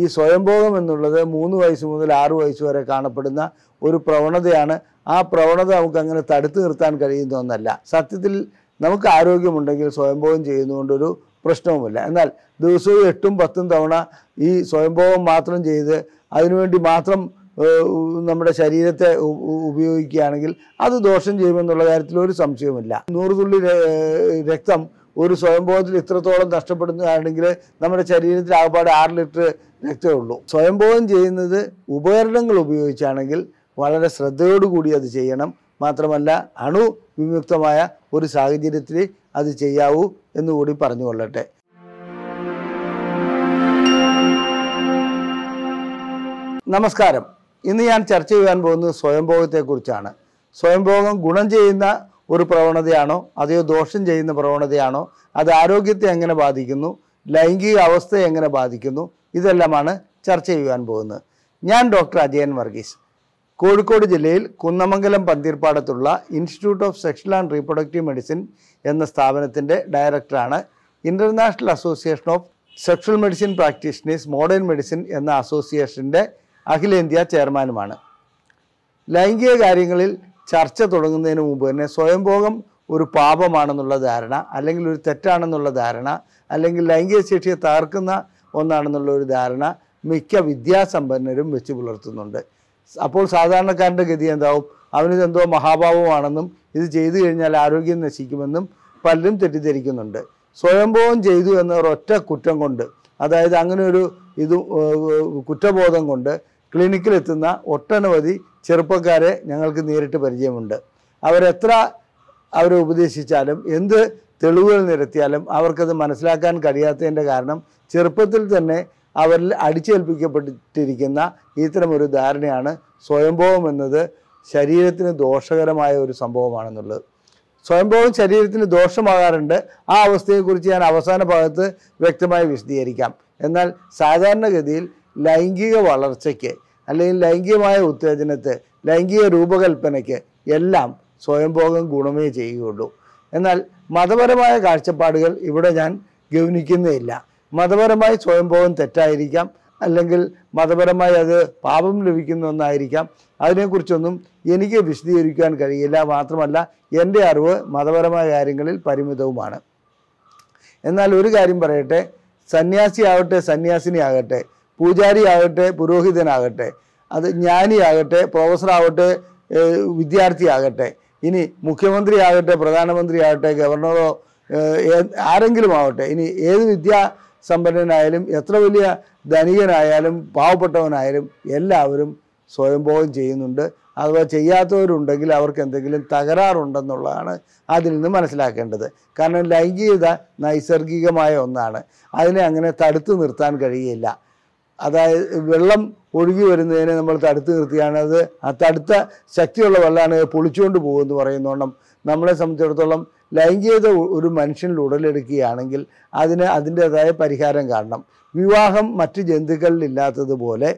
ഈ സ്വയംബോധം എന്നുള്ളത് മൂന്ന് വയസ്സ് മുതൽ ആറു വയസ്സ് വരെ കാണപ്പെടുന്ന ഒരു പ്രവണതയാണ് ആ പ്രവണത നമുക്ക് അങ്ങനെ തടുത്തു നിർത്താൻ കഴിയുന്ന ഒന്നല്ല സത്യത്തിൽ നമുക്ക് ആരോഗ്യമുണ്ടെങ്കിൽ സ്വയംഭോഗം ചെയ്യുന്നതുകൊണ്ടൊരു പ്രശ്നവുമില്ല എന്നാൽ ദിവസവും എട്ടും പത്തും തവണ ഈ സ്വയംഭോഗം മാത്രം ചെയ്ത് അതിനുവേണ്ടി മാത്രം നമ്മുടെ ശരീരത്തെ ഉപയോഗിക്കുകയാണെങ്കിൽ അത് ദോഷം ചെയ്യുമെന്നുള്ള കാര്യത്തിൽ ഒരു സംശയവുമില്ല നൂറ് തുള്ളി രക്തം ഒരു സ്വയംഭോഗത്തിൽ ഇത്രത്തോളം നഷ്ടപ്പെടുന്നതാണെങ്കിൽ നമ്മുടെ ശരീരത്തിൽ ആകപ്പാടെ ആറ് ലിറ്റർ രക്തമേ ഉള്ളൂ സ്വയംഭോഗം ചെയ്യുന്നത് ഉപകരണങ്ങൾ ഉപയോഗിച്ചാണെങ്കിൽ വളരെ ശ്രദ്ധയോടുകൂടി അത് ചെയ്യണം മാത്രമല്ല അണു വിമുക്തമായ ഒരു സാഹചര്യത്തിൽ അത് ചെയ്യാവൂ എന്നുകൂടി പറഞ്ഞു കൊള്ളട്ടെ നമസ്കാരം ഇന്ന് ഞാൻ ചർച്ച ചെയ്യാൻ പോകുന്നത് സ്വയംഭോഗത്തെക്കുറിച്ചാണ് സ്വയംഭോഗം ഗുണം ചെയ്യുന്ന ഒരു പ്രവണതയാണോ അതോ ദോഷം ചെയ്യുന്ന പ്രവണതയാണോ അത് ആരോഗ്യത്തെ എങ്ങനെ ബാധിക്കുന്നു ലൈംഗിക അവസ്ഥയെ എങ്ങനെ ബാധിക്കുന്നു ഇതെല്ലാമാണ് ചർച്ച ചെയ്യുവാൻ പോകുന്നത് ഞാൻ ഡോക്ടർ അജയൻ വർഗീസ് കോഴിക്കോട് ജില്ലയിൽ കുന്നമംഗലം പന്തീർപ്പാടത്തുള്ള institute of sexual and reproductive medicine എന്ന സ്ഥാപനത്തിൻ്റെ ഡയറക്ടറാണ് international association of sexual medicine practitioners modern medicine എന്ന അസോസിയേഷൻ്റെ അഖിലേന്ത്യാ ചെയർമാനുമാണ് ലൈംഗിക കാര്യങ്ങളിൽ ചർച്ച തുടങ്ങുന്നതിന് മുമ്പ് തന്നെ സ്വയംഭോഗം ഒരു പാപമാണെന്നുള്ള ധാരണ അല്ലെങ്കിൽ ഒരു തെറ്റാണെന്നുള്ള ധാരണ അല്ലെങ്കിൽ ലൈംഗിക ശേഷിയെ തകർക്കുന്ന ഒന്നാണെന്നുള്ള ഒരു ധാരണ മിക്ക വിദ്യാസമ്പന്നരും വെച്ച് പുലർത്തുന്നുണ്ട് അപ്പോൾ സാധാരണക്കാരൻ്റെ ഗതി എന്താവും അവന് എന്തോ മഹാഭാവമാണെന്നും ഇത് ചെയ്തു കഴിഞ്ഞാൽ ആരോഗ്യം നശിക്കുമെന്നും പലരും തെറ്റിദ്ധരിക്കുന്നുണ്ട് സ്വയംഭവം ചെയ്തു എന്ന ഒരൊറ്റ കുറ്റം കൊണ്ട് അതായത് അങ്ങനെ ഒരു ഇത് കുറ്റബോധം കൊണ്ട് ക്ലിനിക്കിലെത്തുന്ന ഒട്ടനവധി ചെറുപ്പക്കാരെ ഞങ്ങൾക്ക് നേരിട്ട് പരിചയമുണ്ട് അവരെത്ര അവരെ ഉപദേശിച്ചാലും എന്ത് തെളിവുകൾ നിരത്തിയാലും അവർക്കത് മനസ്സിലാക്കാൻ കഴിയാത്തതിൻ്റെ കാരണം ചെറുപ്പത്തിൽ തന്നെ അവരിൽ അടിച്ചേൽപ്പിക്കപ്പെട്ടിരിക്കുന്ന ഇത്തരമൊരു ധാരണയാണ് സ്വയംഭവം എന്നത് ശരീരത്തിന് ദോഷകരമായ ഒരു സംഭവമാണെന്നുള്ളത് സ്വയംഭവം ശരീരത്തിന് ദോഷമാകാറുണ്ട് ആ അവസ്ഥയെക്കുറിച്ച് ഞാൻ അവസാന ഭാഗത്ത് വ്യക്തമായി വിശദീകരിക്കാം എന്നാൽ സാധാരണഗതിയിൽ ലൈംഗിക വളർച്ചയ്ക്ക് അല്ലെങ്കിൽ ലൈംഗികമായ ഉത്തേജനത്തെ ലൈംഗിക രൂപകൽപ്പനയ്ക്ക് എല്ലാം സ്വയംഭോഗം ഗുണമേ ചെയ്യുകയുള്ളൂ എന്നാൽ മതപരമായ കാഴ്ചപ്പാടുകൾ ഇവിടെ ഞാൻ ഗൗനിക്കുന്നേയില്ല മതപരമായി സ്വയംഭോഗം തെറ്റായിരിക്കാം അല്ലെങ്കിൽ മതപരമായി അത് പാപം ലഭിക്കുന്ന ഒന്നായിരിക്കാം അതിനെക്കുറിച്ചൊന്നും എനിക്ക് വിശദീകരിക്കാൻ കഴിയില്ല മാത്രമല്ല എൻ്റെ അറിവ് മതപരമായ കാര്യങ്ങളിൽ പരിമിതവുമാണ് എന്നാൽ ഒരു കാര്യം പറയട്ടെ സന്യാസിയാവട്ടെ സന്യാസിനിയാകട്ടെ പൂജാരിയാകട്ടെ പുരോഹിതനാകട്ടെ അത് ജ്ഞാനിയാകട്ടെ പ്രൊഫസറാവട്ടെ വിദ്യാർത്ഥിയാകട്ടെ ഇനി മുഖ്യമന്ത്രിയാകട്ടെ പ്രധാനമന്ത്രിയാകട്ടെ ഗവർണറോ ആരെങ്കിലും ആവട്ടെ ഇനി ഏത് വിദ്യാ എത്ര വലിയ ധനികനായാലും പാവപ്പെട്ടവനായാലും എല്ലാവരും സ്വയംഭോഗം ചെയ്യുന്നുണ്ട് അഥവാ ചെയ്യാത്തവരുണ്ടെങ്കിൽ അവർക്ക് എന്തെങ്കിലും തകരാറുണ്ടെന്നുള്ളതാണ് അതിൽ നിന്ന് മനസ്സിലാക്കേണ്ടത് കാരണം ലൈംഗികത നൈസർഗികമായ ഒന്നാണ് അതിനെ അങ്ങനെ തടുത്തു നിർത്താൻ കഴിയില്ല അതായത് വെള്ളം ഒഴുകി വരുന്നതിനെ നമ്മൾ തടുത്ത് നിർത്തിയാണ് അത് ആ തടുത്ത ശക്തിയുള്ള വെള്ളമാണ് പൊളിച്ചുകൊണ്ട് പോകുമെന്ന് പറയുന്നോണം നമ്മളെ സംബന്ധിച്ചിടത്തോളം ലൈംഗികത ഒരു മനുഷ്യനിൽ ഉടലെടുക്കുകയാണെങ്കിൽ അതിന് അതിൻ്റേതായ പരിഹാരം കാണണം വിവാഹം മറ്റ് ജന്തുക്കളിൽ ഇല്ലാത്തതുപോലെ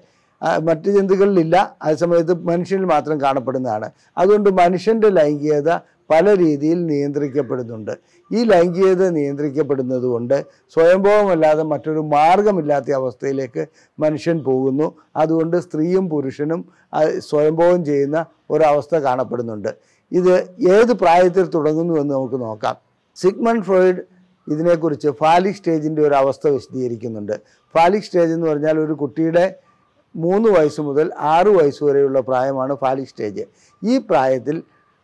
മറ്റ് ജന്തുക്കളിലില്ല അതേസമയത്ത് മനുഷ്യനിൽ മാത്രം കാണപ്പെടുന്നതാണ് അതുകൊണ്ട് മനുഷ്യൻ്റെ ലൈംഗികത പല രീതിയിൽ നിയന്ത്രിക്കപ്പെടുന്നുണ്ട് ഈ ലൈംഗികത നിയന്ത്രിക്കപ്പെടുന്നത് കൊണ്ട് സ്വയംഭവമല്ലാതെ മറ്റൊരു മാർഗമില്ലാത്ത അവസ്ഥയിലേക്ക് മനുഷ്യൻ പോകുന്നു അതുകൊണ്ട് സ്ത്രീയും പുരുഷനും സ്വയംഭവം ചെയ്യുന്ന ഒരവസ്ഥ കാണപ്പെടുന്നുണ്ട് ഇത് ഏത് പ്രായത്തിൽ തുടങ്ങുന്നു എന്ന് നമുക്ക് നോക്കാം സിഗ്മൺ ഫ്രോയിഡ് ഇതിനെക്കുറിച്ച് ഫാലിക് സ്റ്റേജിൻ്റെ ഒരു അവസ്ഥ വിശദീകരിക്കുന്നുണ്ട് ഫാലിക് സ്റ്റേജ് എന്ന് പറഞ്ഞാൽ ഒരു കുട്ടിയുടെ മൂന്ന് വയസ്സ് മുതൽ ആറ് വയസ്സ് വരെയുള്ള പ്രായമാണ് ഫാലിക് സ്റ്റേജ് ഈ പ്രായത്തിൽ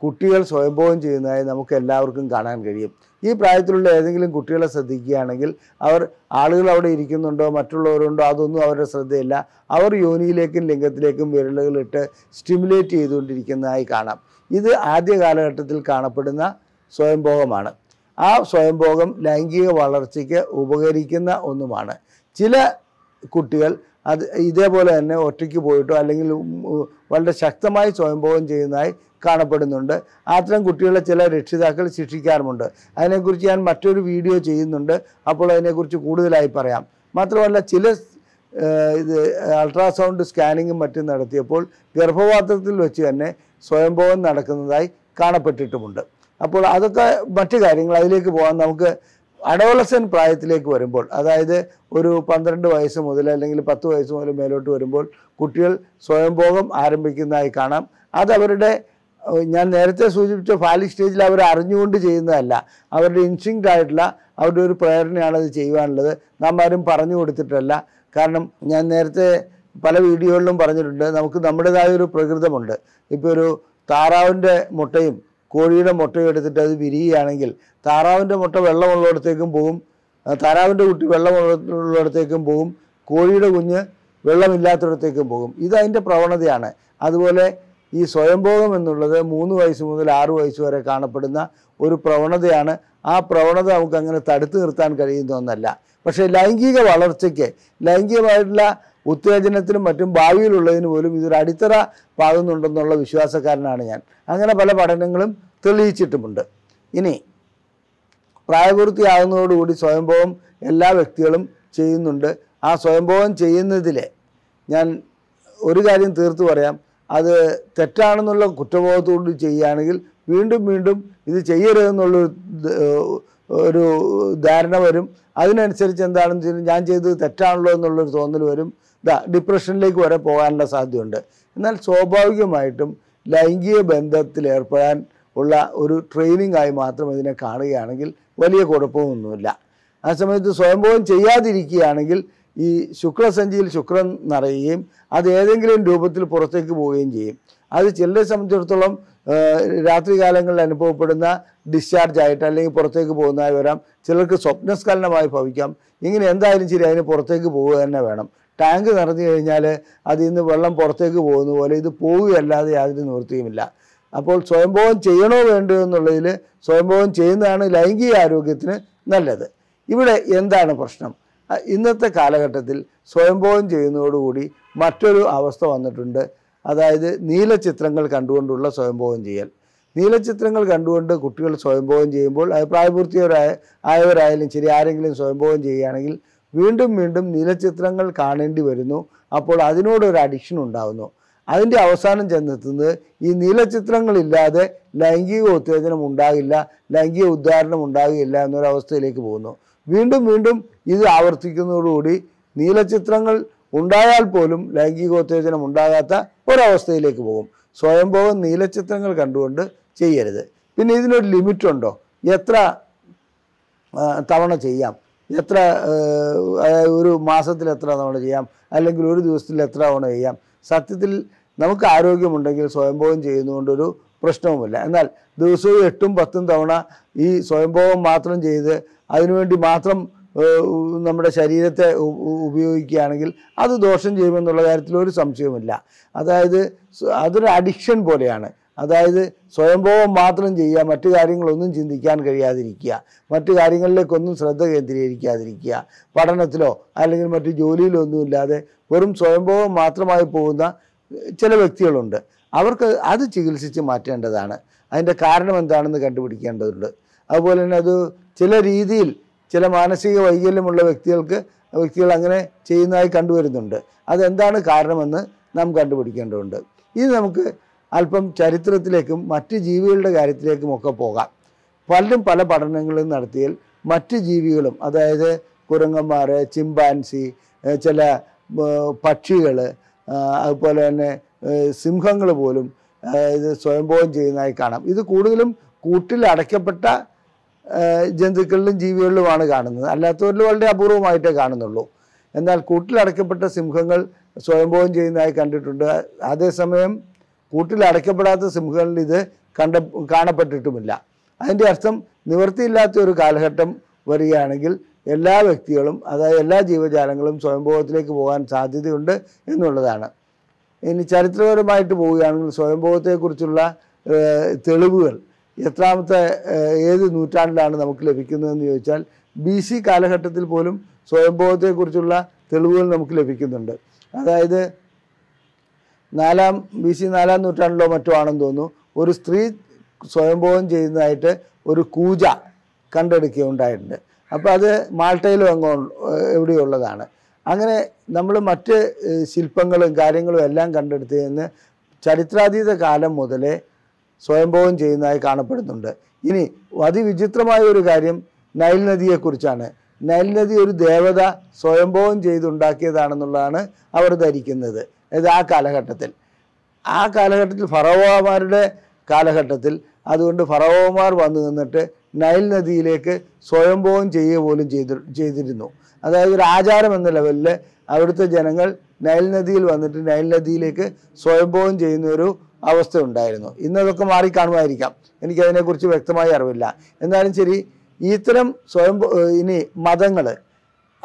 കുട്ടികൾ സ്വയംഭോഗം ചെയ്യുന്നതായി നമുക്ക് എല്ലാവർക്കും കാണാൻ കഴിയും ഈ പ്രായത്തിലുള്ള ഏതെങ്കിലും കുട്ടികളെ ശ്രദ്ധിക്കുകയാണെങ്കിൽ അവർ ആളുകൾ അവിടെ ഇരിക്കുന്നുണ്ടോ മറ്റുള്ളവരുണ്ടോ അതൊന്നും അവരുടെ ശ്രദ്ധയില്ല അവർ യോനിയിലേക്കും ലിംഗത്തിലേക്കും വിരലുകളിട്ട് സ്റ്റിമുലേറ്റ് ചെയ്തുകൊണ്ടിരിക്കുന്നതായി കാണാം ഇത് ആദ്യ കാലഘട്ടത്തിൽ കാണപ്പെടുന്ന സ്വയംഭോഗമാണ് ആ സ്വയംഭോഗം ലൈംഗിക വളർച്ചയ്ക്ക് ഉപകരിക്കുന്ന ഒന്നുമാണ് ചില കുട്ടികൾ അത് ഇതേപോലെ തന്നെ ഒറ്റയ്ക്ക് പോയിട്ടോ അല്ലെങ്കിൽ വളരെ ശക്തമായി സ്വയംഭോഗം ചെയ്യുന്നതായി കാണപ്പെടുന്നുണ്ട് അത്തരം കുട്ടികളെ ചില രക്ഷിതാക്കൾ ശിക്ഷിക്കാറുമുണ്ട് അതിനെക്കുറിച്ച് ഞാൻ മറ്റൊരു വീഡിയോ ചെയ്യുന്നുണ്ട് അപ്പോൾ അതിനെക്കുറിച്ച് കൂടുതലായി പറയാം മാത്രമല്ല ചില ഇത് അൾട്രാസൗണ്ട് സ്കാനിങ്ങും മറ്റും നടത്തിയപ്പോൾ ഗർഭപാത്രത്തിൽ വെച്ച് തന്നെ സ്വയംഭോഗം നടക്കുന്നതായി കാണപ്പെട്ടിട്ടുമുണ്ട് അപ്പോൾ അതൊക്കെ മറ്റു കാര്യങ്ങൾ അതിലേക്ക് പോകാൻ നമുക്ക് അഡോളസൻ പ്രായത്തിലേക്ക് വരുമ്പോൾ അതായത് ഒരു പന്ത്രണ്ട് വയസ്സ് മുതൽ അല്ലെങ്കിൽ പത്ത് വയസ്സ് മുതൽ മേലോട്ട് വരുമ്പോൾ കുട്ടികൾ സ്വയംഭോഗം ആരംഭിക്കുന്നതായി കാണാം അത് അവരുടെ ഞാൻ നേരത്തെ സൂചിപ്പിച്ച ഫാലി സ്റ്റേജിൽ അവർ അറിഞ്ഞുകൊണ്ട് ചെയ്യുന്നതല്ല അവരുടെ ഇൻസ്റ്റിങ് ആയിട്ടുള്ള അവരുടെ ഒരു പ്രേരണയാണ് അത് ചെയ്യുവാനുള്ളത് നാം ആരും പറഞ്ഞു കൊടുത്തിട്ടല്ല കാരണം ഞാൻ നേരത്തെ പല വീഡിയോകളിലും പറഞ്ഞിട്ടുണ്ട് നമുക്ക് നമ്മുടേതായ ഒരു പ്രകൃതമുണ്ട് ഇപ്പോൾ ഒരു താറാവിൻ്റെ മുട്ടയും കോഴിയുടെ മുട്ട എടുത്തിട്ട് അത് വിരിയുകയാണെങ്കിൽ താറാവിൻ്റെ മുട്ട വെള്ളമുള്ളിടത്തേക്കും പോകും താറാവിൻ്റെ കുട്ടി വെള്ളമുള്ളിടത്തേക്കും പോകും കോഴിയുടെ കുഞ്ഞ് വെള്ളമില്ലാത്തിടത്തേക്കും പോകും ഇതതിൻ്റെ പ്രവണതയാണ് അതുപോലെ ഈ സ്വയംഭോഗം എന്നുള്ളത് മൂന്ന് വയസ്സ് മുതൽ ആറു വയസ്സ് വരെ കാണപ്പെടുന്ന ഒരു പ്രവണതയാണ് ആ പ്രവണത നമുക്കങ്ങനെ തടുത്തു നിർത്താൻ കഴിയുന്ന ഒന്നല്ല പക്ഷേ ലൈംഗിക വളർച്ചയ്ക്ക് ലൈംഗികമായിട്ടുള്ള ഉത്തേജനത്തിനും മറ്റും ഭാവിയിലുള്ളതിന് പോലും ഇതൊരു അടിത്തറ പാകുന്നുണ്ടെന്നുള്ള വിശ്വാസക്കാരനാണ് ഞാൻ അങ്ങനെ പല പഠനങ്ങളും തെളിയിച്ചിട്ടുമുണ്ട് ഇനി പ്രായപൂർത്തിയാകുന്നതോടുകൂടി സ്വയംഭവം എല്ലാ വ്യക്തികളും ചെയ്യുന്നുണ്ട് ആ സ്വയംഭവം ചെയ്യുന്നതിൽ ഞാൻ ഒരു കാര്യം തീർത്തു പറയാം അത് തെറ്റാണെന്നുള്ള കുറ്റബോധത്തോട് ചെയ്യുകയാണെങ്കിൽ വീണ്ടും വീണ്ടും ഇത് ചെയ്യരുതെന്നുള്ളൊരു ഒരു ധാരണ വരും അതിനനുസരിച്ച് എന്താണെന്ന് വെച്ചാൽ ഞാൻ ചെയ്തത് തെറ്റാണല്ലോ എന്നുള്ളൊരു തോന്നൽ വരും ഡിപ്രഷനിലേക്ക് വരെ പോകാനുള്ള സാധ്യതയുണ്ട് എന്നാൽ സ്വാഭാവികമായിട്ടും ലൈംഗിക ബന്ധത്തിൽ ഏർപ്പെടാൻ ഉള്ള ഒരു ട്രെയിനിങ് ആയി മാത്രം ഇതിനെ കാണുകയാണെങ്കിൽ വലിയ കുഴപ്പമൊന്നുമില്ല ആ സമയത്ത് സ്വയംഭവം ചെയ്യാതിരിക്കുകയാണെങ്കിൽ ഈ ശുക്രസഞ്ചിയിൽ ശുക്രൻ നിറയുകയും അത് ഏതെങ്കിലും രൂപത്തിൽ പുറത്തേക്ക് പോവുകയും ചെയ്യും അത് ചിലരെ സംബന്ധിച്ചിടത്തോളം രാത്രികാലങ്ങളിൽ അനുഭവപ്പെടുന്ന ഡിസ്ചാർജ് ആയിട്ട് അല്ലെങ്കിൽ പുറത്തേക്ക് പോകുന്നതായി വരാം ചിലർക്ക് സ്വപ്നസ്കലനമായി ഭവിക്കാം ഇങ്ങനെ എന്തായാലും ശരി അതിന് പുറത്തേക്ക് പോവുക തന്നെ വേണം ടാങ്ക് നിറഞ്ഞു കഴിഞ്ഞാൽ അതിൽ നിന്ന് വെള്ളം പുറത്തേക്ക് പോകുന്ന പോലെ ഇത് പോവുകയല്ലാതെ യാതൊരു നിവൃത്തിയുമില്ല അപ്പോൾ സ്വയംഭോഗം ചെയ്യണോ വേണ്ടോ എന്നുള്ളതിൽ സ്വയംഭോഗം ചെയ്യുന്നതാണ് ലൈംഗിക ആരോഗ്യത്തിന് നല്ലത് ഇവിടെ എന്താണ് പ്രശ്നം ഇന്നത്തെ കാലഘട്ടത്തിൽ സ്വയംഭോഗം ചെയ്യുന്നതോടുകൂടി മറ്റൊരു അവസ്ഥ വന്നിട്ടുണ്ട് അതായത് നീല ചിത്രങ്ങൾ കണ്ടുകൊണ്ടുള്ള സ്വയംഭോഗം ചെയ്യൽ നീല ചിത്രങ്ങൾ കണ്ടുകൊണ്ട് കുട്ടികൾ സ്വയംഭോഗം ചെയ്യുമ്പോൾ അത് പ്രായപൂർത്തിയവരായ ആയവരായാലും ശരി ആരെങ്കിലും സ്വയംഭോഗം ചെയ്യുകയാണെങ്കിൽ വീണ്ടും വീണ്ടും നീലചിത്രങ്ങൾ കാണേണ്ടി വരുന്നു അപ്പോൾ അതിനോടൊരു അഡിക്ഷൻ ഉണ്ടാകുന്നു അതിൻ്റെ അവസാനം ചെന്നെത്തുന്നത് ഈ നീലചിത്രങ്ങളില്ലാതെ ലൈംഗിക ഉത്തേജനം ഉണ്ടാകില്ല ലൈംഗിക ഉദ്ധാരണം ഉണ്ടാകില്ല എന്നൊരവസ്ഥയിലേക്ക് പോകുന്നു വീണ്ടും വീണ്ടും ഇത് ആവർത്തിക്കുന്നതോടുകൂടി നീലചിത്രങ്ങൾ ഉണ്ടായാൽ പോലും ലൈംഗികോത്തേജനം ഉണ്ടാകാത്ത ഒരവസ്ഥയിലേക്ക് പോകും സ്വയംഭോഗം നീലചിത്രങ്ങൾ കണ്ടുകൊണ്ട് ചെയ്യരുത് പിന്നെ ഇതിനൊരു ലിമിറ്റുണ്ടോ എത്ര തവണ ചെയ്യാം എത്ര ഒരു മാസത്തിൽ എത്ര തവണ ചെയ്യാം അല്ലെങ്കിൽ ഒരു ദിവസത്തിൽ എത്ര തവണ ചെയ്യാം സത്യത്തിൽ നമുക്ക് ആരോഗ്യമുണ്ടെങ്കിൽ സ്വയംഭോഗം ചെയ്യുന്നതുകൊണ്ടൊരു പ്രശ്നവുമില്ല എന്നാൽ ദിവസവും എട്ടും പത്തും തവണ ഈ സ്വയംഭോഗം മാത്രം ചെയ്ത് അതിനുവേണ്ടി മാത്രം നമ്മുടെ ശരീരത്തെ ഉപയോഗിക്കുകയാണെങ്കിൽ അത് ദോഷം ചെയ്യുമെന്നുള്ള കാര്യത്തിൽ ഒരു സംശയവുമില്ല അതായത് അതൊരു അഡിക്ഷൻ പോലെയാണ് അതായത് സ്വയംഭവം മാത്രം ചെയ്യുക മറ്റു കാര്യങ്ങളൊന്നും ചിന്തിക്കാൻ കഴിയാതിരിക്കുക മറ്റു കാര്യങ്ങളിലേക്കൊന്നും ശ്രദ്ധ കേന്ദ്രീകരിക്കാതിരിക്കുക പഠനത്തിലോ അല്ലെങ്കിൽ മറ്റു ജോലിയിലോ ഒന്നുമില്ലാതെ വെറും സ്വയംഭവം മാത്രമായി പോകുന്ന ചില വ്യക്തികളുണ്ട് അവർക്ക് അത് ചികിത്സിച്ച് മാറ്റേണ്ടതാണ് അതിൻ്റെ കാരണം എന്താണെന്ന് കണ്ടുപിടിക്കേണ്ടതുണ്ട് അതുപോലെ തന്നെ അത് ചില രീതിയിൽ ചില മാനസിക വൈകല്യമുള്ള വ്യക്തികൾക്ക് വ്യക്തികൾ അങ്ങനെ ചെയ്യുന്നതായി കണ്ടുവരുന്നുണ്ട് അതെന്താണ് കാരണമെന്ന് നാം കണ്ടുപിടിക്കേണ്ടതുണ്ട് ഇത് നമുക്ക് അല്പം ചരിത്രത്തിലേക്കും മറ്റ് ജീവികളുടെ കാര്യത്തിലേക്കും ഒക്കെ പോകാം പലരും പല പഠനങ്ങളും നടത്തിയാൽ മറ്റ് ജീവികളും അതായത് കുരങ്ങന്മാർ ചിമ്പാൻസി ചില പക്ഷികൾ അതുപോലെ തന്നെ സിംഹങ്ങൾ പോലും ഇത് സ്വയംഭോഗം ചെയ്യുന്നതായി കാണാം ഇത് കൂടുതലും കൂട്ടിൽ അടയ്ക്കപ്പെട്ട ജന്തുക്കളിലും ജീവികളിലുമാണ് കാണുന്നത് അല്ലാത്തവരിൽ വളരെ അപൂർവമായിട്ടേ കാണുന്നുള്ളൂ എന്നാൽ കൂട്ടിലടയ്ക്കപ്പെട്ട സിംഹങ്ങൾ സ്വയംഭോഗം ചെയ്യുന്നതായി കണ്ടിട്ടുണ്ട് അതേസമയം കൂട്ടിൽ അടയ്ക്കപ്പെടാത്ത സിംഹങ്ങളിൽ ഇത് കണ്ട കാണപ്പെട്ടിട്ടുമില്ല അതിൻ്റെ അർത്ഥം നിവൃത്തിയില്ലാത്ത ഒരു കാലഘട്ടം വരികയാണെങ്കിൽ എല്ലാ വ്യക്തികളും അതായത് എല്ലാ ജീവജാലങ്ങളും സ്വയംഭോഗത്തിലേക്ക് പോകാൻ സാധ്യതയുണ്ട് എന്നുള്ളതാണ് ഇനി ചരിത്രപരമായിട്ട് പോവുകയാണെങ്കിൽ സ്വയംഭോഗത്തെക്കുറിച്ചുള്ള തെളിവുകൾ എത്രാമത്തെ ഏത് നൂറ്റാണ്ടിലാണ് നമുക്ക് ലഭിക്കുന്നതെന്ന് ചോദിച്ചാൽ ബി സി കാലഘട്ടത്തിൽ പോലും സ്വയംഭോഗത്തെക്കുറിച്ചുള്ള തെളിവുകൾ നമുക്ക് ലഭിക്കുന്നുണ്ട് അതായത് നാലാം ബി സി നാലാം നൂറ്റാണ്ടിലോ മറ്റോ ആണെന്ന് തോന്നുന്നു ഒരു സ്ത്രീ സ്വയംഭോഗം ചെയ്യുന്നതായിട്ട് ഒരു കൂജ കണ്ടെടുക്കുകയുണ്ടായിട്ടുണ്ട് അപ്പോൾ അത് മാൾട്ടയിലും അങ്ങോ എവിടെയുള്ളതാണ് അങ്ങനെ നമ്മൾ മറ്റ് ശില്പങ്ങളും കാര്യങ്ങളും എല്ലാം കണ്ടെടുത്ത് കഴിഞ്ഞ് ചരിത്രാതീത കാലം മുതലേ സ്വയംഭോഗം ചെയ്യുന്നതായി കാണപ്പെടുന്നുണ്ട് ഇനി അതിവിചിത്രമായ ഒരു കാര്യം നൈൽ നദിയെക്കുറിച്ചാണ് നൈൽ നദി ഒരു ദേവത സ്വയംഭോഗം ചെയ്തുണ്ടാക്കിയതാണെന്നുള്ളതാണ് അവർ ധരിക്കുന്നത് ഇത് ആ കാലഘട്ടത്തിൽ ആ കാലഘട്ടത്തിൽ ഫറവോമാരുടെ കാലഘട്ടത്തിൽ അതുകൊണ്ട് ഫറവോമാർ വന്നു നിന്നിട്ട് നൈൽ നദിയിലേക്ക് സ്വയംഭവം ചെയ്യുക പോലും ചെയ്തി ചെയ്തിരുന്നു അതായത് ഒരു ആചാരം എന്ന ലെവലിൽ അവിടുത്തെ ജനങ്ങൾ നൈൽ നദിയിൽ വന്നിട്ട് നൈൽ നദിയിലേക്ക് സ്വയംഭവം ചെയ്യുന്ന ഒരു അവസ്ഥ ഉണ്ടായിരുന്നു ഇന്നതൊക്കെ മാറി എനിക്കതിനെക്കുറിച്ച് വ്യക്തമായി അറിവില്ല എന്നാലും ശരി ഇത്തരം സ്വയം ഇനി മതങ്ങൾ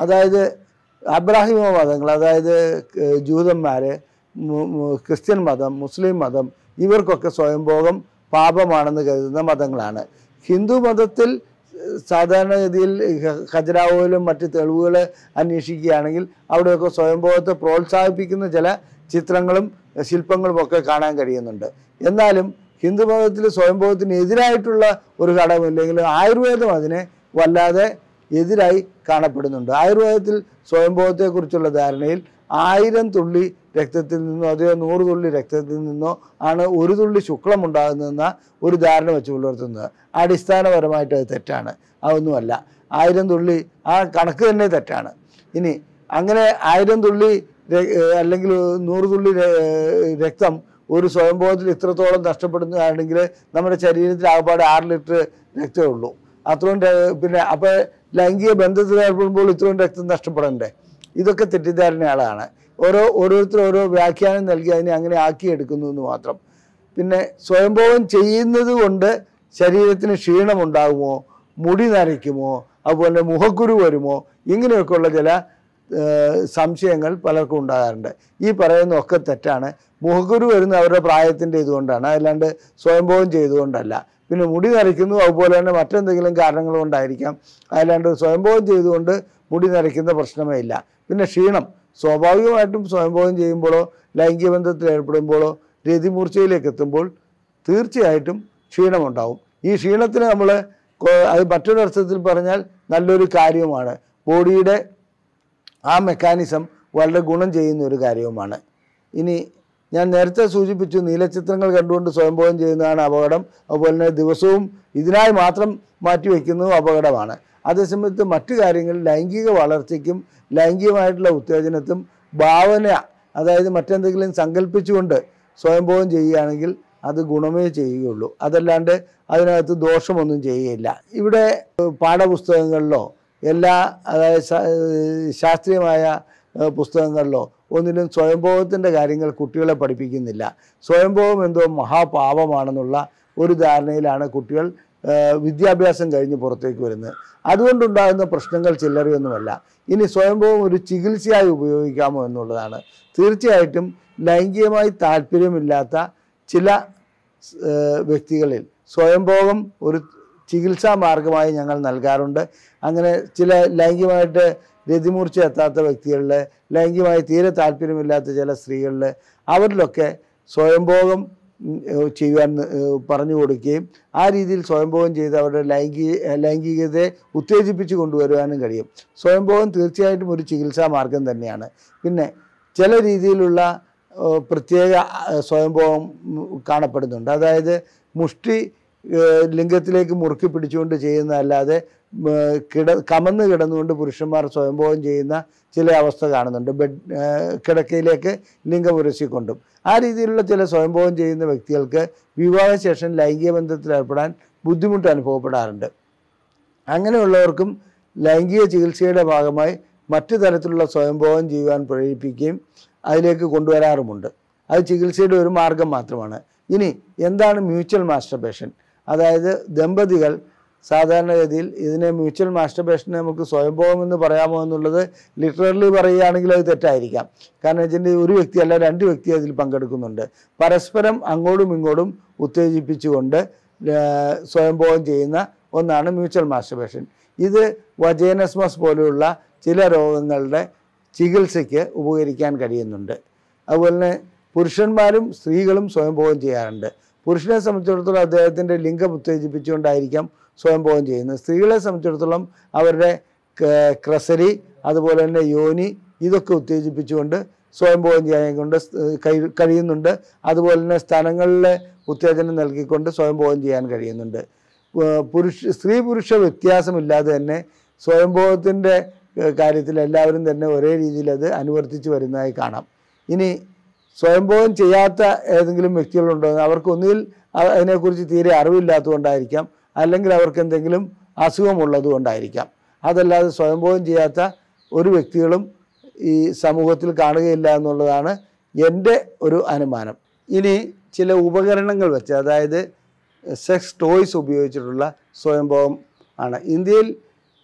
അതായത് അബ്രാഹിമ മതങ്ങൾ അതായത് ജൂതന്മാർ ക്രിസ്ത്യൻ മതം മുസ്ലിം മതം ഇവർക്കൊക്കെ സ്വയംഭോഗം പാപമാണെന്ന് കരുതുന്ന മതങ്ങളാണ് ഹിന്ദു മതത്തിൽ സാധാരണഗതിയിൽ ഖജരാവോയിലും മറ്റ് തെളിവുകൾ അന്വേഷിക്കുകയാണെങ്കിൽ അവിടെയൊക്കെ സ്വയംഭോഗത്തെ പ്രോത്സാഹിപ്പിക്കുന്ന ചില ചിത്രങ്ങളും ശില്പങ്ങളും ഒക്കെ കാണാൻ കഴിയുന്നുണ്ട് എന്നാലും ഹിന്ദു മതത്തിൽ സ്വയംഭോഗത്തിന് എതിരായിട്ടുള്ള ഒരു ഘടകമില്ലെങ്കിലും ആയുർവേദം അതിനെ വല്ലാതെ എതിരായി കാണപ്പെടുന്നുണ്ട് ആയുർവേദത്തിൽ സ്വയംഭവത്തെക്കുറിച്ചുള്ള ധാരണയിൽ ആയിരം തുള്ളി രക്തത്തിൽ നിന്നോ അതെയോ നൂറ് തുള്ളി രക്തത്തിൽ നിന്നോ ആണ് ഒരു തുള്ളി ശുക്ലം ഉണ്ടാകുന്നതെന്ന ഒരു ധാരണ വെച്ച് പുലർത്തുന്നത് അടിസ്ഥാനപരമായിട്ട് അത് തെറ്റാണ് അതൊന്നുമല്ല ആയിരം തുള്ളി ആ കണക്ക് തന്നെ തെറ്റാണ് ഇനി അങ്ങനെ ആയിരം തുള്ളി അല്ലെങ്കിൽ നൂറ് തുള്ളി രക്തം ഒരു സ്വയംഭവത്തിൽ ഇത്രത്തോളം നഷ്ടപ്പെടുന്നതാണെങ്കിൽ നമ്മുടെ ശരീരത്തിൽ ആകപ്പാട് ആറ് ലിറ്റർ രക്തമേ ഉള്ളൂ അത്രയും പിന്നെ അപ്പോൾ ലൈംഗിക ബന്ധത്തിൽ ഏർപ്പെടുമ്പോൾ ഇത്രയും രക്തം നഷ്ടപ്പെടണ്ടേ ഇതൊക്കെ തെറ്റിദ്ധാരണയാളാണ് ഓരോ ഓരോരുത്തരും ഓരോ വ്യാഖ്യാനം നൽകി അതിനെ അങ്ങനെ ആക്കിയെടുക്കുന്നു എന്ന് മാത്രം പിന്നെ സ്വയംഭോഗം ചെയ്യുന്നത് കൊണ്ട് ശരീരത്തിന് ക്ഷീണമുണ്ടാകുമോ മുടി നരയ്ക്കുമോ അതുപോലെ മുഖക്കുരു വരുമോ ഇങ്ങനെയൊക്കെയുള്ള ചില സംശയങ്ങൾ പലർക്കും ഉണ്ടാകാറുണ്ട് ഈ പറയുന്ന ഒക്കെ തെറ്റാണ് മുഖക്കുരു വരുന്ന അവരുടെ പ്രായത്തിൻ്റെ ഇതുകൊണ്ടാണ് അല്ലാണ്ട് സ്വയംഭോഗം ചെയ്തുകൊണ്ടല്ല പിന്നെ മുടി നരയ്ക്കുന്നു അതുപോലെ തന്നെ മറ്റെന്തെങ്കിലും കാരണങ്ങൾ കൊണ്ടായിരിക്കാം അല്ലാണ്ട് സ്വയംഭോഗം ചെയ്തുകൊണ്ട് മുടി നരയ്ക്കുന്ന പ്രശ്നമേ ഇല്ല പിന്നെ ക്ഷീണം സ്വാഭാവികമായിട്ടും സ്വയംഭോഗം ചെയ്യുമ്പോഴോ ലൈംഗിക ബന്ധത്തിൽ ഏർപ്പെടുമ്പോഴോ രതിമൂർച്ചയിലേക്ക് എത്തുമ്പോൾ തീർച്ചയായിട്ടും ക്ഷീണമുണ്ടാവും ഈ ക്ഷീണത്തിന് നമ്മൾ അത് മറ്റൊരർത്ഥത്തിൽ പറഞ്ഞാൽ നല്ലൊരു കാര്യവുമാണ് ബോഡിയുടെ ആ മെക്കാനിസം വളരെ ഗുണം ചെയ്യുന്ന ഒരു കാര്യവുമാണ് ഇനി ഞാൻ നേരത്തെ സൂചിപ്പിച്ചു നീലചിത്രങ്ങൾ കണ്ടുകൊണ്ട് സ്വയംഭോഗം ചെയ്യുന്നതാണ് അപകടം അതുപോലെ തന്നെ ദിവസവും ഇതിനായി മാത്രം മാറ്റിവെക്കുന്നതും അപകടമാണ് അതേസമയത്ത് മറ്റു കാര്യങ്ങൾ ലൈംഗിക വളർച്ചയ്ക്കും ലൈംഗികമായിട്ടുള്ള ഉത്തേജനത്തും ഭാവന അതായത് മറ്റെന്തെങ്കിലും സങ്കല്പിച്ചുകൊണ്ട് സ്വയംഭോഗം ചെയ്യുകയാണെങ്കിൽ അത് ഗുണമേ ചെയ്യുകയുള്ളൂ അതല്ലാണ്ട് അതിനകത്ത് ദോഷമൊന്നും ചെയ്യുകയില്ല ഇവിടെ പാഠപുസ്തകങ്ങളിലോ എല്ലാ അതായത് ശാസ്ത്രീയമായ പുസ്തകങ്ങളിലോ ഒന്നിലും സ്വയംഭോഗത്തിൻ്റെ കാര്യങ്ങൾ കുട്ടികളെ പഠിപ്പിക്കുന്നില്ല സ്വയംഭോഗം എന്തോ മഹാപാപമാണെന്നുള്ള ഒരു ധാരണയിലാണ് കുട്ടികൾ വിദ്യാഭ്യാസം കഴിഞ്ഞ് പുറത്തേക്ക് വരുന്നത് അതുകൊണ്ടുണ്ടാകുന്ന പ്രശ്നങ്ങൾ ചില്ലറിയൊന്നുമല്ല ഇനി സ്വയംഭവം ഒരു ചികിത്സയായി ഉപയോഗിക്കാമോ എന്നുള്ളതാണ് തീർച്ചയായിട്ടും ലൈംഗികമായി താല്പര്യമില്ലാത്ത ചില വ്യക്തികളിൽ സ്വയംഭോഗം ഒരു ചികിത്സാ മാർഗമായി ഞങ്ങൾ നൽകാറുണ്ട് അങ്ങനെ ചില ലൈംഗികമായിട്ട് രതിമൂർച്ച എത്താത്ത വ്യക്തികളിൽ ലൈംഗികമായി തീരെ താല്പര്യമില്ലാത്ത ചില സ്ത്രീകളിൽ അവരിലൊക്കെ സ്വയംഭോഗം ചെയ്യാൻ പറഞ്ഞു കൊടുക്കുകയും ആ രീതിയിൽ സ്വയംഭോഗം ചെയ്ത് അവരുടെ ലൈംഗിക ലൈംഗികതയെ ഉത്തേജിപ്പിച്ച് കൊണ്ടുവരുവാനും കഴിയും സ്വയംഭോഗം തീർച്ചയായിട്ടും ഒരു ചികിത്സാ മാർഗം തന്നെയാണ് പിന്നെ ചില രീതിയിലുള്ള പ്രത്യേക സ്വയംഭോഗം കാണപ്പെടുന്നുണ്ട് അതായത് മുഷ്ടി ലിംഗത്തിലേക്ക് മുറുക്കി പിടിച്ചുകൊണ്ട് ചെയ്യുന്നതല്ലാതെ കിട കമന്ന് കിടന്നുകൊണ്ട് പുരുഷന്മാർ സ്വയംഭോഗം ചെയ്യുന്ന ചില അവസ്ഥ കാണുന്നുണ്ട് ബെഡ് കിടക്കയിലേക്ക് ലിംഗപുരസിക്കൊണ്ടും ആ രീതിയിലുള്ള ചില സ്വയംഭോഗം ചെയ്യുന്ന വ്യക്തികൾക്ക് വിവാഹശേഷം ലൈംഗിക ബന്ധത്തിൽ ഏർപ്പെടാൻ ബുദ്ധിമുട്ട് അനുഭവപ്പെടാറുണ്ട് അങ്ങനെയുള്ളവർക്കും ലൈംഗിക ചികിത്സയുടെ ഭാഗമായി മറ്റു തരത്തിലുള്ള സ്വയംഭോഗം ചെയ്യുവാൻ പ്രേരിപ്പിക്കുകയും അതിലേക്ക് കൊണ്ടുവരാറുമുണ്ട് അത് ചികിത്സയുടെ ഒരു മാർഗം മാത്രമാണ് ഇനി എന്താണ് മ്യൂച്വൽ മാസ്റ്റർബേഷൻ അതായത് ദമ്പതികൾ സാധാരണഗതിയിൽ ഇതിനെ മ്യൂച്വൽ മാസ്റ്റർബേഷനെ നമുക്ക് സ്വയംഭോഗം എന്ന് പറയാമോ എന്നുള്ളത് ലിറ്ററലി പറയുകയാണെങ്കിൽ അത് തെറ്റായിരിക്കാം കാരണം വെച്ചിട്ടുണ്ടെങ്കിൽ ഒരു വ്യക്തിയല്ല രണ്ട് വ്യക്തി അതിൽ പങ്കെടുക്കുന്നുണ്ട് പരസ്പരം അങ്ങോട്ടും ഇങ്ങോട്ടും ഉത്തേജിപ്പിച്ചുകൊണ്ട് സ്വയംഭോഗം ചെയ്യുന്ന ഒന്നാണ് മ്യൂച്വൽ മാസ്റ്റർബേഷൻ ഇത് വജേനസ്മസ് പോലെയുള്ള ചില രോഗങ്ങളുടെ ചികിത്സയ്ക്ക് ഉപകരിക്കാൻ കഴിയുന്നുണ്ട് അതുപോലെ തന്നെ പുരുഷന്മാരും സ്ത്രീകളും സ്വയംഭോഗം ചെയ്യാറുണ്ട് പുരുഷനെ സംബന്ധിച്ചിടത്തോളം അദ്ദേഹത്തിൻ്റെ ലിംഗം ഉത്തേജിപ്പിച്ചുകൊണ്ടായിരിക്കാം സ്വയംഭോഗം ചെയ്യുന്നത് സ്ത്രീകളെ സംബന്ധിച്ചിടത്തോളം അവരുടെ ക്രസരി അതുപോലെ തന്നെ യോനി ഇതൊക്കെ ഉത്തേജിപ്പിച്ചുകൊണ്ട് സ്വയംഭോഗം ചെയ്യാൻ കൊണ്ട് കഴിയുന്നുണ്ട് അതുപോലെ തന്നെ സ്ഥലങ്ങളിലെ ഉത്തേജനം നൽകിക്കൊണ്ട് സ്വയംഭോഗം ചെയ്യാൻ കഴിയുന്നുണ്ട് പുരുഷ സ്ത്രീ പുരുഷ വ്യത്യാസമില്ലാതെ തന്നെ സ്വയംഭോഗത്തിൻ്റെ കാര്യത്തിൽ എല്ലാവരും തന്നെ ഒരേ രീതിയിൽ അത് അനുവർത്തിച്ച് വരുന്നതായി കാണാം ഇനി സ്വയംഭോഗം ചെയ്യാത്ത ഏതെങ്കിലും വ്യക്തികളുണ്ടോ അവർക്ക് അതിനെക്കുറിച്ച് തീരെ അറിവില്ലാത്തതുകൊണ്ടായിരിക്കാം അല്ലെങ്കിൽ അവർക്ക് എന്തെങ്കിലും അസുഖമുള്ളത് കൊണ്ടായിരിക്കാം അതല്ലാതെ സ്വയംഭോഗം ചെയ്യാത്ത ഒരു വ്യക്തികളും ഈ സമൂഹത്തിൽ കാണുകയില്ല എന്നുള്ളതാണ് എൻ്റെ ഒരു അനുമാനം ഇനി ചില ഉപകരണങ്ങൾ വെച്ച് അതായത് സെക്സ് ടോയ്സ് ഉപയോഗിച്ചിട്ടുള്ള സ്വയംഭോഗം ആണ് ഇന്ത്യയിൽ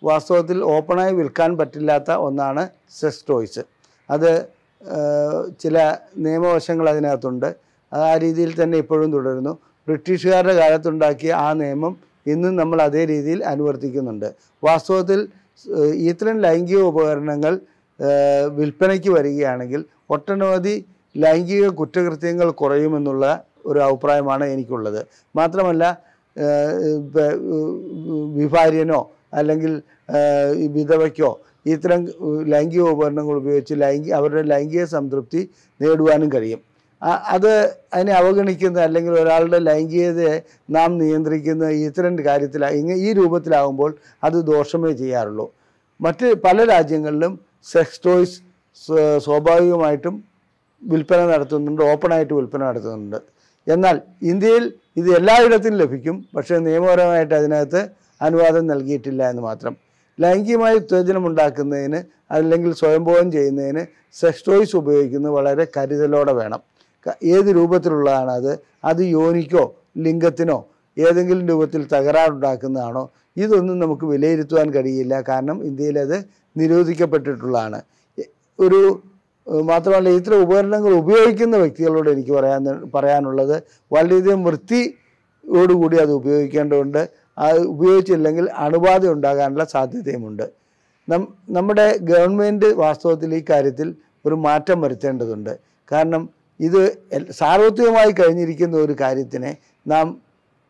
വാസ്തവത്തിൽ ഓപ്പണായി വിൽക്കാൻ പറ്റില്ലാത്ത ഒന്നാണ് സെക്സ് ടോയ്സ് അത് ചില നിയമവശങ്ങൾ അതിനകത്തുണ്ട് ആ രീതിയിൽ തന്നെ ഇപ്പോഴും തുടരുന്നു ബ്രിട്ടീഷുകാരുടെ കാലത്തുണ്ടാക്കിയ ആ നിയമം ഇന്നും നമ്മൾ അതേ രീതിയിൽ അനുവർത്തിക്കുന്നുണ്ട് വാസ്തവത്തിൽ ഇത്തരം ലൈംഗിക ഉപകരണങ്ങൾ വിൽപ്പനയ്ക്ക് വരികയാണെങ്കിൽ ഒട്ടനവധി ലൈംഗിക കുറ്റകൃത്യങ്ങൾ കുറയുമെന്നുള്ള ഒരു അഭിപ്രായമാണ് എനിക്കുള്ളത് മാത്രമല്ല വിഭാര്യനോ അല്ലെങ്കിൽ വിധവയ്ക്കോ ഇത്തരം ലൈംഗിക ഉപകരണങ്ങൾ ഉപയോഗിച്ച് ലൈംഗിക അവരുടെ ലൈംഗിക സംതൃപ്തി നേടുവാനും കഴിയും അത് അതിനെ അവഗണിക്കുന്ന അല്ലെങ്കിൽ ഒരാളുടെ ലൈംഗികതയെ നാം നിയന്ത്രിക്കുന്ന ഇത്തരം കാര്യത്തിൽ ഈ രൂപത്തിലാകുമ്പോൾ അത് ദോഷമേ ചെയ്യാറുള്ളൂ മറ്റ് പല രാജ്യങ്ങളിലും സെക്സ് ടോയ്സ് സ്വാഭാവികമായിട്ടും വിൽപ്പന നടത്തുന്നുണ്ട് ഓപ്പണായിട്ട് വിൽപ്പന നടത്തുന്നുണ്ട് എന്നാൽ ഇന്ത്യയിൽ ഇത് എല്ലായിടത്തും ലഭിക്കും പക്ഷേ നിയമപരമായിട്ട് അതിനകത്ത് അനുവാദം നൽകിയിട്ടില്ല എന്ന് മാത്രം ലൈംഗികമായ ഉത്തേജനം ഉണ്ടാക്കുന്നതിന് അല്ലെങ്കിൽ സ്വയംഭോഗം ചെയ്യുന്നതിന് സെക്സ് ടോയ്സ് ഉപയോഗിക്കുന്നത് വളരെ കരുതലോടെ വേണം ഏത് രൂപത്തിലുള്ളതാണ് അത് അത് യോനിക്കോ ലിംഗത്തിനോ ഏതെങ്കിലും രൂപത്തിൽ തകരാറുണ്ടാക്കുന്നതാണോ ഇതൊന്നും നമുക്ക് വിലയിരുത്തുവാൻ കഴിയില്ല കാരണം ഇന്ത്യയിൽ അത് നിരോധിക്കപ്പെട്ടിട്ടുള്ളതാണ് ഒരു മാത്രമല്ല ഇത്തരം ഉപകരണങ്ങൾ ഉപയോഗിക്കുന്ന വ്യക്തികളോട് എനിക്ക് പറയാൻ പറയാനുള്ളത് വളരെയധികം വൃത്തിയോടുകൂടി അത് ഉപയോഗിക്കേണ്ടതുണ്ട് അത് ഉപയോഗിച്ചില്ലെങ്കിൽ അണുബാധ ഉണ്ടാകാനുള്ള സാധ്യതയുമുണ്ട് നം നമ്മുടെ ഗവൺമെൻറ് വാസ്തവത്തിൽ ഈ കാര്യത്തിൽ ഒരു മാറ്റം വരുത്തേണ്ടതുണ്ട് കാരണം ഇത് സാർവത്രികമായി കഴിഞ്ഞിരിക്കുന്ന ഒരു കാര്യത്തിനെ നാം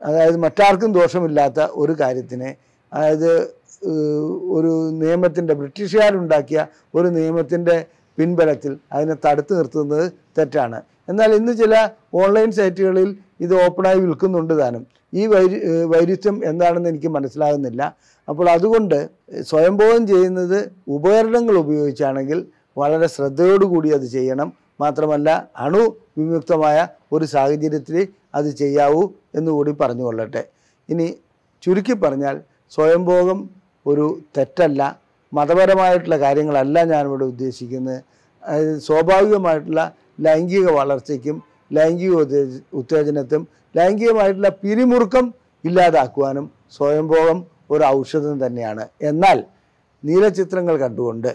അതായത് മറ്റാർക്കും ദോഷമില്ലാത്ത ഒരു കാര്യത്തിനെ അതായത് ഒരു നിയമത്തിൻ്റെ ബ്രിട്ടീഷുകാരുണ്ടാക്കിയ ഒരു നിയമത്തിൻ്റെ പിൻബലത്തിൽ അതിനെ തടുത്തു നിർത്തുന്നത് തെറ്റാണ് എന്നാൽ ഇന്ന് ചില ഓൺലൈൻ സൈറ്റുകളിൽ ഇത് ഓപ്പണായി വിൽക്കുന്നുണ്ട് താനും ഈ വൈരു വൈരുദ്ധ്യം എന്താണെന്ന് എനിക്ക് മനസ്സിലാകുന്നില്ല അപ്പോൾ അതുകൊണ്ട് സ്വയംഭോഗം ചെയ്യുന്നത് ഉപകരണങ്ങൾ ഉപയോഗിച്ചാണെങ്കിൽ വളരെ ശ്രദ്ധയോടുകൂടി അത് ചെയ്യണം മാത്രമല്ല അണു വിമുക്തമായ ഒരു സാഹചര്യത്തിൽ അത് ചെയ്യാവൂ എന്നുകൂടി പറഞ്ഞു കൊള്ളട്ടെ ഇനി ചുരുക്കി പറഞ്ഞാൽ സ്വയംഭോഗം ഒരു തെറ്റല്ല മതപരമായിട്ടുള്ള കാര്യങ്ങളല്ല ഞാനിവിടെ ഉദ്ദേശിക്കുന്നത് അതായത് സ്വാഭാവികമായിട്ടുള്ള ലൈംഗിക വളർച്ചയ്ക്കും ലൈംഗിക ഉത്തേജനത്തും ലൈംഗികമായിട്ടുള്ള പിരിമുറുക്കം ഇല്ലാതാക്കുവാനും സ്വയംഭോഗം ഒരു ഔഷധം തന്നെയാണ് എന്നാൽ നീലചിത്രങ്ങൾ കണ്ടുകൊണ്ട്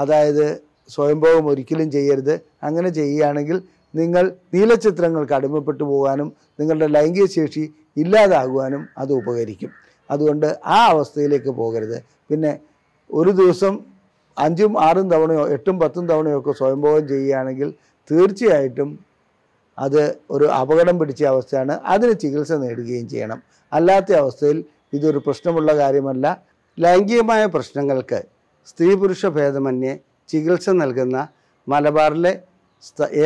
അതായത് സ്വയംഭവം ഒരിക്കലും ചെയ്യരുത് അങ്ങനെ ചെയ്യുകയാണെങ്കിൽ നിങ്ങൾ നീലചിത്രങ്ങൾക്ക് അടിമപ്പെട്ടു പോകാനും നിങ്ങളുടെ ലൈംഗിക ശേഷി ഇല്ലാതാകുവാനും അത് ഉപകരിക്കും അതുകൊണ്ട് ആ അവസ്ഥയിലേക്ക് പോകരുത് പിന്നെ ഒരു ദിവസം അഞ്ചും ആറും തവണയോ എട്ടും പത്തും തവണയോ ഒക്കെ സ്വയംഭവം ചെയ്യുകയാണെങ്കിൽ തീർച്ചയായിട്ടും അത് ഒരു അപകടം പിടിച്ച അവസ്ഥയാണ് അതിന് ചികിത്സ നേടുകയും ചെയ്യണം അല്ലാത്ത അവസ്ഥയിൽ ഇതൊരു പ്രശ്നമുള്ള കാര്യമല്ല ലൈംഗികമായ പ്രശ്നങ്ങൾക്ക് സ്ത്രീ പുരുഷ ഭേദമന്യേ ചികിത്സ നൽകുന്ന മലബാറിലെ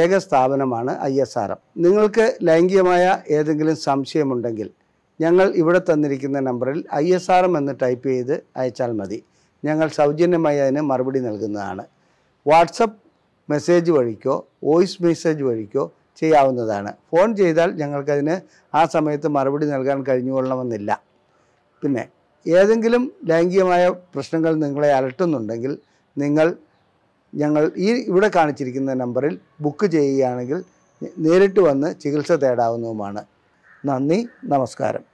ഏക സ്ഥാപനമാണ് ഐ എസ് ആർ എം നിങ്ങൾക്ക് ലൈംഗികമായ ഏതെങ്കിലും സംശയമുണ്ടെങ്കിൽ ഞങ്ങൾ ഇവിടെ തന്നിരിക്കുന്ന നമ്പറിൽ ഐ എസ് ആർ എം എന്ന് ടൈപ്പ് ചെയ്ത് അയച്ചാൽ മതി ഞങ്ങൾ സൗജന്യമായി അതിന് മറുപടി നൽകുന്നതാണ് വാട്സപ്പ് മെസ്സേജ് വഴിക്കോ വോയിസ് മെസ്സേജ് വഴിക്കോ ചെയ്യാവുന്നതാണ് ഫോൺ ചെയ്താൽ ഞങ്ങൾക്കതിന് ആ സമയത്ത് മറുപടി നൽകാൻ കഴിഞ്ഞുകൊള്ളണമെന്നില്ല പിന്നെ ഏതെങ്കിലും ലൈംഗികമായ പ്രശ്നങ്ങൾ നിങ്ങളെ അലട്ടുന്നുണ്ടെങ്കിൽ നിങ്ങൾ ഞങ്ങൾ ഈ ഇവിടെ കാണിച്ചിരിക്കുന്ന നമ്പറിൽ ബുക്ക് ചെയ്യുകയാണെങ്കിൽ നേരിട്ട് വന്ന് ചികിത്സ തേടാവുന്നതുമാണ് നന്ദി നമസ്കാരം